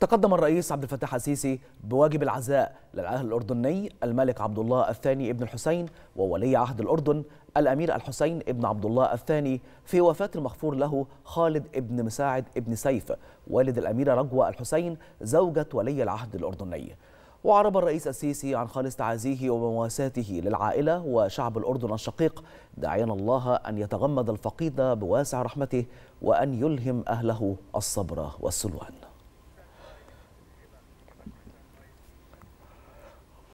تقدم الرئيس عبد الفتاح السيسي بواجب العزاء للعاهل الأردني الملك عبد الله الثاني ابن الحسين وولي عهد الأردن الأمير الحسين ابن عبد الله الثاني في وفاة المغفور له خالد ابن مساعد ابن سيف والد الأميرة رجوة الحسين زوجة ولي العهد الأردني وعرب الرئيس السيسي عن خالص تعازيه ومواساته للعائلة وشعب الأردن الشقيق داعيا الله أن يتغمد الفقيد بواسع رحمته وأن يلهم أهله الصبر والسلوان